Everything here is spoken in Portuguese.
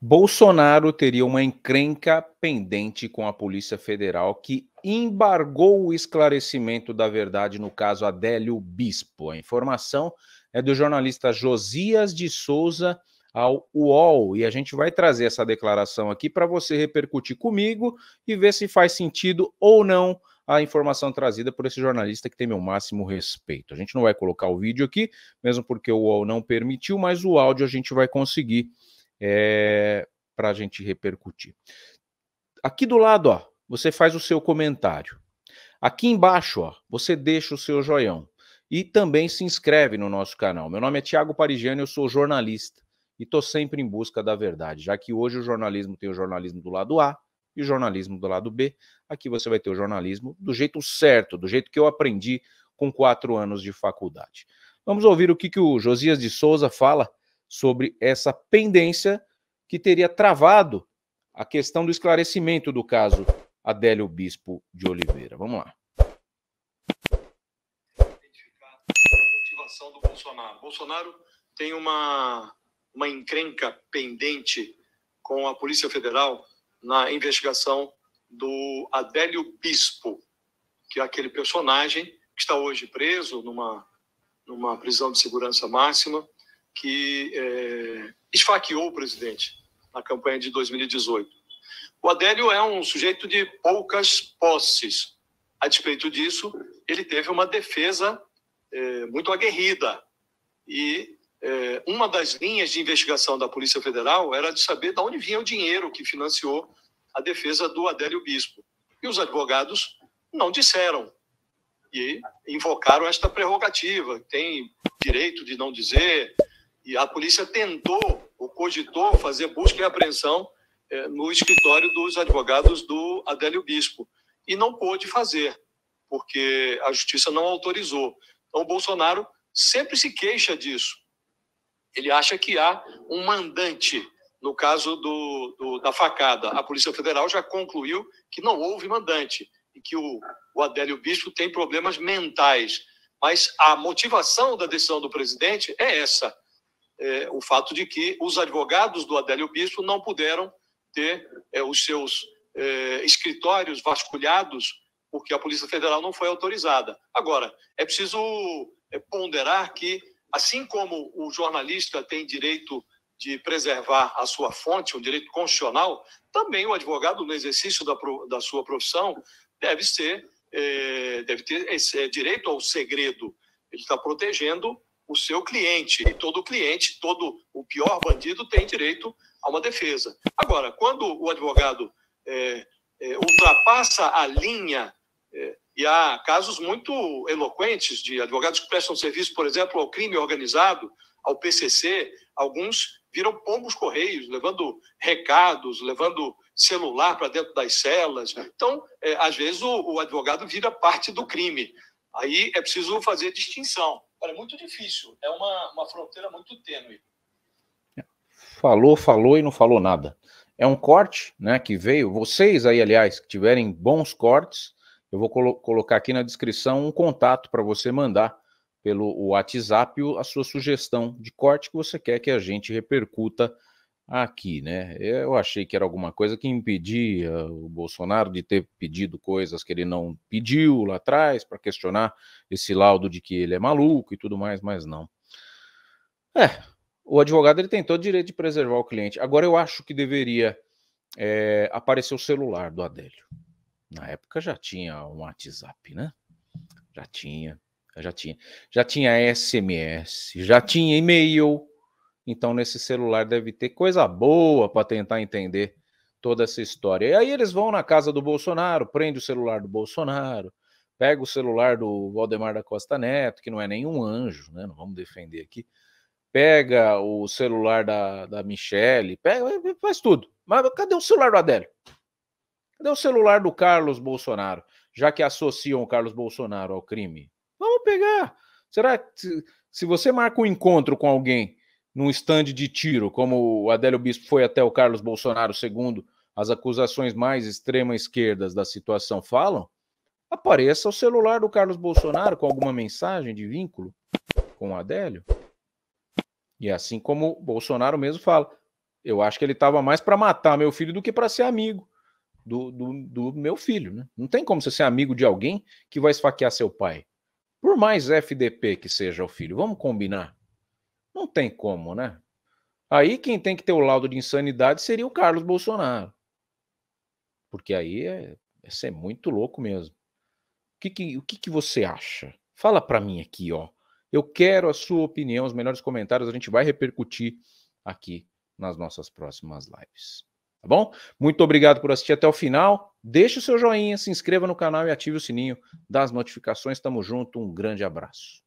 Bolsonaro teria uma encrenca pendente com a Polícia Federal que embargou o esclarecimento da verdade no caso Adélio Bispo. A informação é do jornalista Josias de Souza ao UOL e a gente vai trazer essa declaração aqui para você repercutir comigo e ver se faz sentido ou não a informação trazida por esse jornalista que tem meu máximo respeito. A gente não vai colocar o vídeo aqui, mesmo porque o UOL não permitiu, mas o áudio a gente vai conseguir é, eh, para a gente repercutir. Aqui do lado, ó, você faz o seu comentário. Aqui embaixo, ó, você deixa o seu joião e também se inscreve no nosso canal. Meu nome é Tiago Parigiano, eu sou jornalista e estou sempre em busca da verdade, já que hoje o jornalismo tem o jornalismo do lado A e o jornalismo do lado B. Aqui você vai ter o jornalismo do jeito certo, do jeito que eu aprendi com quatro anos de faculdade. Vamos ouvir o que, que o Josias de Souza fala sobre essa pendência que teria travado a questão do esclarecimento do caso Adélio Bispo de Oliveira. Vamos lá. a motivação do Bolsonaro. Bolsonaro tem uma, uma encrenca pendente com a Polícia Federal na investigação do Adélio Bispo, que é aquele personagem que está hoje preso numa, numa prisão de segurança máxima que é, esfaqueou o presidente na campanha de 2018. O Adélio é um sujeito de poucas posses. A despeito disso, ele teve uma defesa é, muito aguerrida. E é, uma das linhas de investigação da Polícia Federal era de saber de onde vinha o dinheiro que financiou a defesa do Adélio Bispo. E os advogados não disseram e invocaram esta prerrogativa, tem direito de não dizer, e a polícia tentou, ou cogitou, fazer busca e apreensão eh, no escritório dos advogados do Adélio Bispo. E não pôde fazer, porque a justiça não autorizou. Então, o Bolsonaro sempre se queixa disso. Ele acha que há um mandante. No caso do, do, da facada, a Polícia Federal já concluiu que não houve mandante e que o, o Adélio Bispo tem problemas mentais. Mas a motivação da decisão do presidente é essa: é, o fato de que os advogados do Adélio Bispo não puderam ter é, os seus é, escritórios vasculhados, porque a Polícia Federal não foi autorizada. Agora, é preciso é, ponderar que, assim como o jornalista tem direito de preservar a sua fonte, um direito constitucional, também o advogado, no exercício da, da sua profissão, deve ser é, deve ter é, direito ao segredo. Ele está protegendo o seu cliente. E todo cliente, todo o pior bandido tem direito a uma defesa. Agora, quando o advogado é, é, ultrapassa a linha, é, e há casos muito eloquentes de advogados que prestam serviço, por exemplo, ao crime organizado, ao PCC, alguns viram pombos correios, levando recados, levando celular para dentro das celas. Então, é, às vezes, o, o advogado vira parte do crime. Aí é preciso fazer distinção é muito difícil. É uma, uma fronteira muito tênue. É. Falou, falou e não falou nada. É um corte, né, que veio. Vocês aí, aliás, que tiverem bons cortes, eu vou colo colocar aqui na descrição um contato para você mandar pelo WhatsApp a sua sugestão de corte que você quer que a gente repercuta aqui, né? Eu achei que era alguma coisa que impedia o Bolsonaro de ter pedido coisas que ele não pediu lá atrás para questionar esse laudo de que ele é maluco e tudo mais, mas não. É, o advogado ele tem todo o direito de preservar o cliente. Agora eu acho que deveria é, aparecer o celular do Adélio. Na época já tinha um WhatsApp, né? Já tinha, já tinha, já tinha SMS, já tinha e-mail então, nesse celular deve ter coisa boa para tentar entender toda essa história. E aí eles vão na casa do Bolsonaro, prende o celular do Bolsonaro, pega o celular do Valdemar da Costa Neto, que não é nenhum anjo, né? Não vamos defender aqui. Pega o celular da, da Michele, pega, faz tudo. Mas cadê o celular do Adélio? Cadê o celular do Carlos Bolsonaro? Já que associam o Carlos Bolsonaro ao crime. Vamos pegar. Será que se você marca um encontro com alguém num estande de tiro, como o Adélio Bispo foi até o Carlos Bolsonaro, segundo as acusações mais extrema esquerdas da situação falam, apareça o celular do Carlos Bolsonaro com alguma mensagem de vínculo com o Adélio. E é assim como Bolsonaro mesmo fala, eu acho que ele estava mais para matar meu filho do que para ser amigo do, do, do meu filho. Né? Não tem como você ser amigo de alguém que vai esfaquear seu pai. Por mais FDP que seja o filho, vamos combinar. Não tem como, né? Aí quem tem que ter o laudo de insanidade seria o Carlos Bolsonaro. Porque aí é, é muito louco mesmo. O que, que o que, que você acha? Fala para mim aqui, ó. Eu quero a sua opinião, os melhores comentários, a gente vai repercutir aqui nas nossas próximas lives. Tá bom? Muito obrigado por assistir até o final. Deixe o seu joinha, se inscreva no canal e ative o sininho das notificações. Tamo junto, um grande abraço.